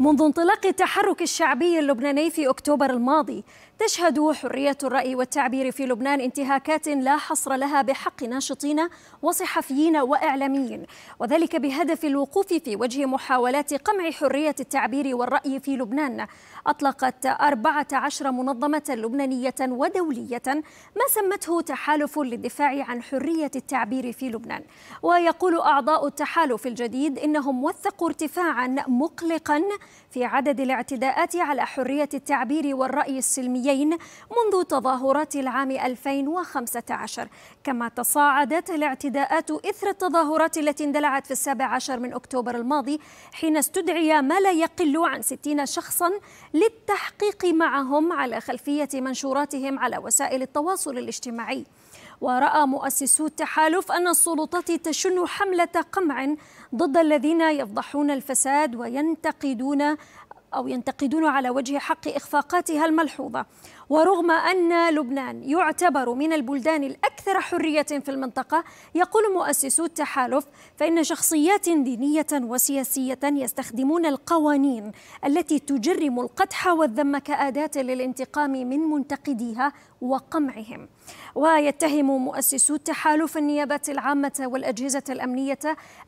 منذ انطلاق التحرك الشعبي اللبناني في اكتوبر الماضي تشهد حريه الراي والتعبير في لبنان انتهاكات لا حصر لها بحق ناشطين وصحفيين واعلاميين وذلك بهدف الوقوف في وجه محاولات قمع حريه التعبير والراي في لبنان اطلقت 14 منظمه لبنانيه ودوليه ما سمته تحالف للدفاع عن حريه التعبير في لبنان ويقول اعضاء التحالف الجديد انهم وثقوا ارتفاعا مقلقا في عدد الاعتداءات على حرية التعبير والرأي السلميين منذ تظاهرات العام 2015 كما تصاعدت الاعتداءات إثر التظاهرات التي اندلعت في السابع عشر من أكتوبر الماضي حين استدعي ما لا يقل عن 60 شخصا للتحقيق معهم على خلفية منشوراتهم على وسائل التواصل الاجتماعي ورأى مؤسسو التحالف أن السلطات تشن حملة قمع ضد الذين يفضحون الفساد وينتقدون ينتقدون أو ينتقدون على وجه حق إخفاقاتها الملحوظة ورغم أن لبنان يعتبر من البلدان الأكثر حرية في المنطقة يقول مؤسسو التحالف فإن شخصيات دينية وسياسية يستخدمون القوانين التي تجرم القدح والذم كأداة للانتقام من منتقديها وقمعهم ويتهم مؤسسو التحالف النيابات العامة والأجهزة الأمنية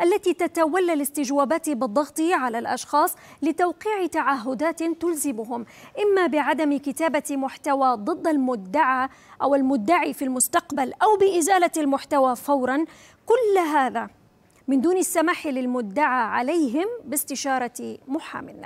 التي تتولى الاستجوابات بالضغط على الأشخاص لتوقيع تعهدات تلزمهم إما بعدم كتابة محتوى المحتوى ضد المدعى أو المدعي في المستقبل أو بإزالة المحتوى فورا كل هذا من دون السماح للمدعى عليهم باستشارة محام